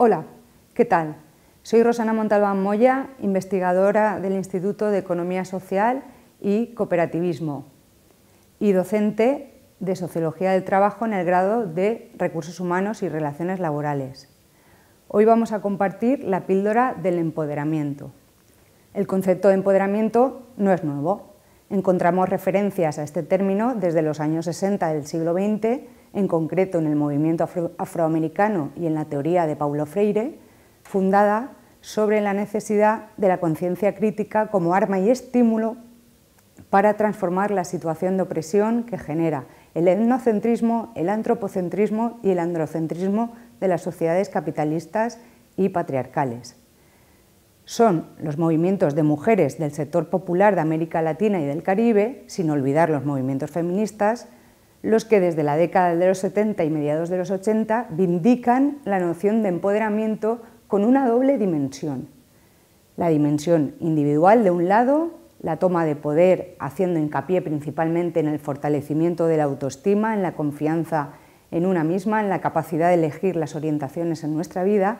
Hola, ¿qué tal? Soy Rosana Montalbán Moya, investigadora del Instituto de Economía Social y Cooperativismo y docente de Sociología del Trabajo en el grado de Recursos Humanos y Relaciones Laborales. Hoy vamos a compartir la píldora del empoderamiento. El concepto de empoderamiento no es nuevo. Encontramos referencias a este término desde los años 60 del siglo XX en concreto en el movimiento afroamericano y en la teoría de Paulo Freire, fundada sobre la necesidad de la conciencia crítica como arma y estímulo para transformar la situación de opresión que genera el etnocentrismo, el antropocentrismo y el androcentrismo de las sociedades capitalistas y patriarcales. Son los movimientos de mujeres del sector popular de América Latina y del Caribe, sin olvidar los movimientos feministas, los que desde la década de los 70 y mediados de los 80 vindican la noción de empoderamiento con una doble dimensión. La dimensión individual de un lado, la toma de poder haciendo hincapié principalmente en el fortalecimiento de la autoestima, en la confianza en una misma, en la capacidad de elegir las orientaciones en nuestra vida,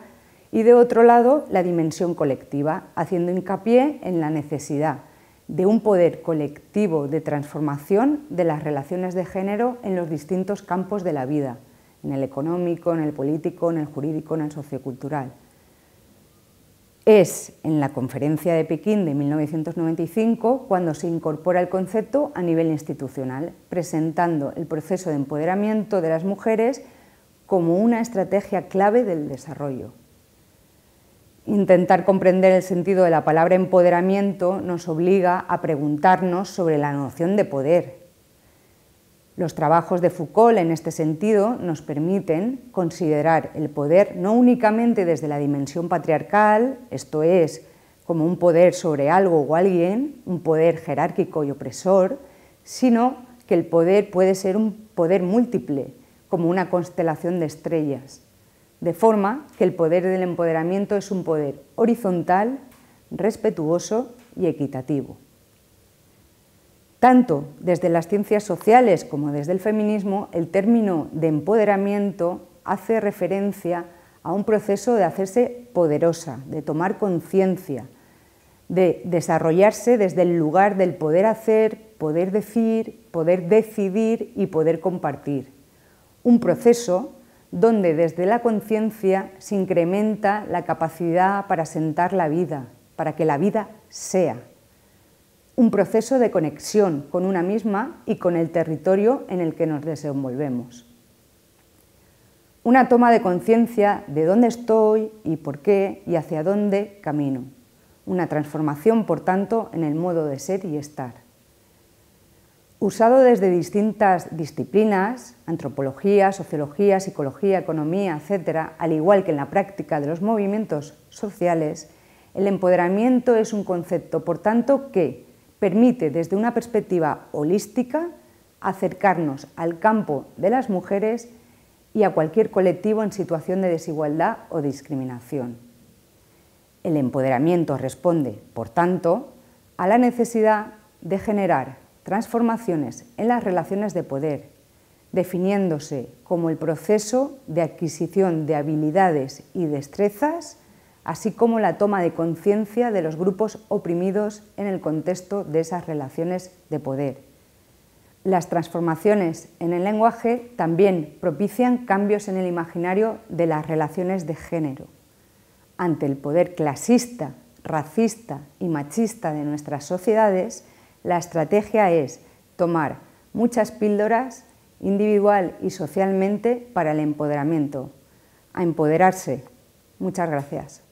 y de otro lado la dimensión colectiva, haciendo hincapié en la necesidad de un poder colectivo de transformación de las relaciones de género en los distintos campos de la vida, en el económico, en el político, en el jurídico, en el sociocultural. Es en la conferencia de Pekín de 1995 cuando se incorpora el concepto a nivel institucional, presentando el proceso de empoderamiento de las mujeres como una estrategia clave del desarrollo. Intentar comprender el sentido de la palabra empoderamiento nos obliga a preguntarnos sobre la noción de poder. Los trabajos de Foucault en este sentido nos permiten considerar el poder no únicamente desde la dimensión patriarcal, esto es, como un poder sobre algo o alguien, un poder jerárquico y opresor, sino que el poder puede ser un poder múltiple, como una constelación de estrellas de forma que el poder del empoderamiento es un poder horizontal, respetuoso y equitativo. Tanto desde las ciencias sociales como desde el feminismo, el término de empoderamiento hace referencia a un proceso de hacerse poderosa, de tomar conciencia, de desarrollarse desde el lugar del poder hacer, poder decir, poder decidir y poder compartir. Un proceso donde desde la conciencia se incrementa la capacidad para sentar la vida, para que la vida sea un proceso de conexión con una misma y con el territorio en el que nos desenvolvemos. Una toma de conciencia de dónde estoy y por qué y hacia dónde camino. Una transformación, por tanto, en el modo de ser y estar usado desde distintas disciplinas, antropología, sociología, psicología, economía, etc., al igual que en la práctica de los movimientos sociales, el empoderamiento es un concepto, por tanto, que permite desde una perspectiva holística acercarnos al campo de las mujeres y a cualquier colectivo en situación de desigualdad o discriminación. El empoderamiento responde, por tanto, a la necesidad de generar transformaciones en las relaciones de poder, definiéndose como el proceso de adquisición de habilidades y destrezas, así como la toma de conciencia de los grupos oprimidos en el contexto de esas relaciones de poder. Las transformaciones en el lenguaje también propician cambios en el imaginario de las relaciones de género. Ante el poder clasista, racista y machista de nuestras sociedades, la estrategia es tomar muchas píldoras individual y socialmente para el empoderamiento. A empoderarse. Muchas gracias.